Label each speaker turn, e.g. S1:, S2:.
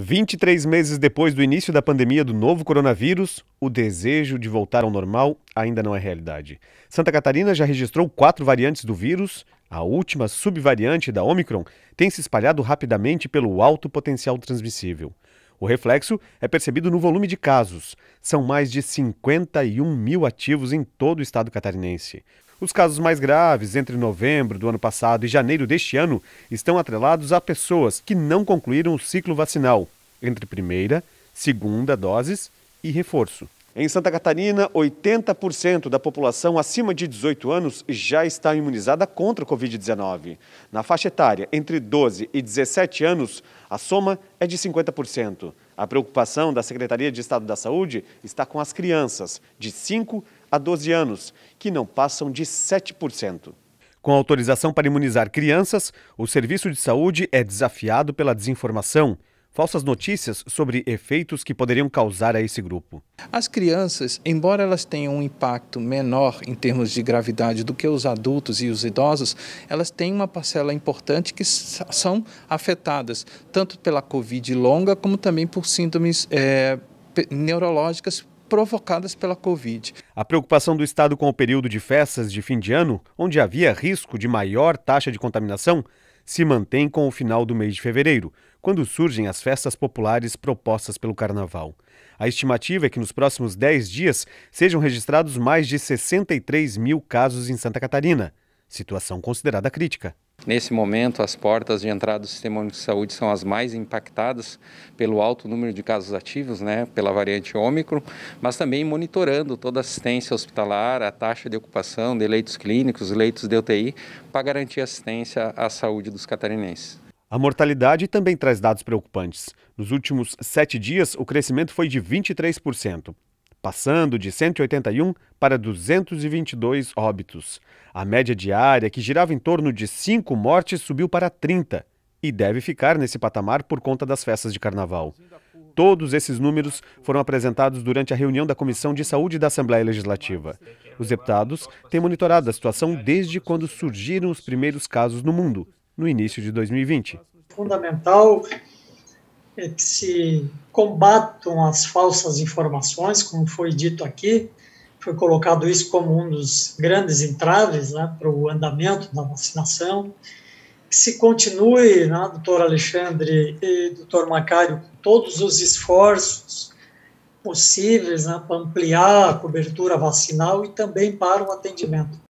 S1: 23 meses depois do início da pandemia do novo coronavírus, o desejo de voltar ao normal ainda não é realidade. Santa Catarina já registrou quatro variantes do vírus. A última subvariante da Omicron tem se espalhado rapidamente pelo alto potencial transmissível. O reflexo é percebido no volume de casos. São mais de 51 mil ativos em todo o estado catarinense. Os casos mais graves entre novembro do ano passado e janeiro deste ano estão atrelados a pessoas que não concluíram o ciclo vacinal entre primeira, segunda doses e reforço. Em Santa Catarina, 80% da população acima de 18 anos já está imunizada contra o Covid-19. Na faixa etária entre 12 e 17 anos, a soma é de 50%. A preocupação da Secretaria de Estado da Saúde está com as crianças de 5 a a 12 anos, que não passam de 7%. Com autorização para imunizar crianças, o serviço de saúde é desafiado pela desinformação falsas notícias sobre efeitos que poderiam causar a esse grupo.
S2: As crianças, embora elas tenham um impacto menor em termos de gravidade do que os adultos e os idosos, elas têm uma parcela importante que são afetadas tanto pela Covid longa como também por síndromes é, neurológicas provocadas pela
S1: Covid. A preocupação do Estado com o período de festas de fim de ano, onde havia risco de maior taxa de contaminação, se mantém com o final do mês de fevereiro, quando surgem as festas populares propostas pelo Carnaval. A estimativa é que nos próximos 10 dias sejam registrados mais de 63 mil casos em Santa Catarina, situação considerada crítica.
S3: Nesse momento, as portas de entrada do Sistema Único de Saúde são as mais impactadas pelo alto número de casos ativos, né, pela variante Ômicron, mas também monitorando toda a assistência hospitalar, a taxa de ocupação de leitos clínicos, leitos de UTI, para garantir assistência à saúde dos catarinenses.
S1: A mortalidade também traz dados preocupantes. Nos últimos sete dias, o crescimento foi de 23% passando de 181 para 222 óbitos. A média diária, que girava em torno de 5 mortes, subiu para 30 e deve ficar nesse patamar por conta das festas de carnaval. Todos esses números foram apresentados durante a reunião da Comissão de Saúde da Assembleia Legislativa. Os deputados têm monitorado a situação desde quando surgiram os primeiros casos no mundo, no início de 2020.
S2: Fundamental é que se combatam as falsas informações, como foi dito aqui, foi colocado isso como um dos grandes entraves né, para o andamento da vacinação, que se continue, né, doutor Alexandre e doutor Macário, todos os esforços possíveis né, para ampliar a cobertura
S1: vacinal e também para o atendimento.